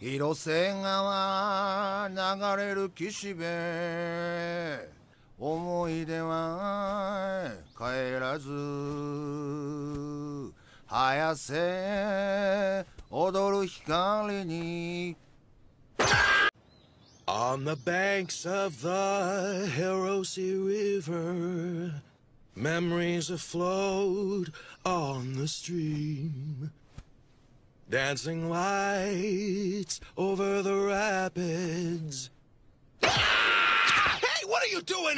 広瀬川流れる岸辺思い出は帰らず早瀬踊る光に On the banks of the Hiroshi River Memories afloat on the stream Dancing lights lights over the rapids. Ah! Hey, what are you doing?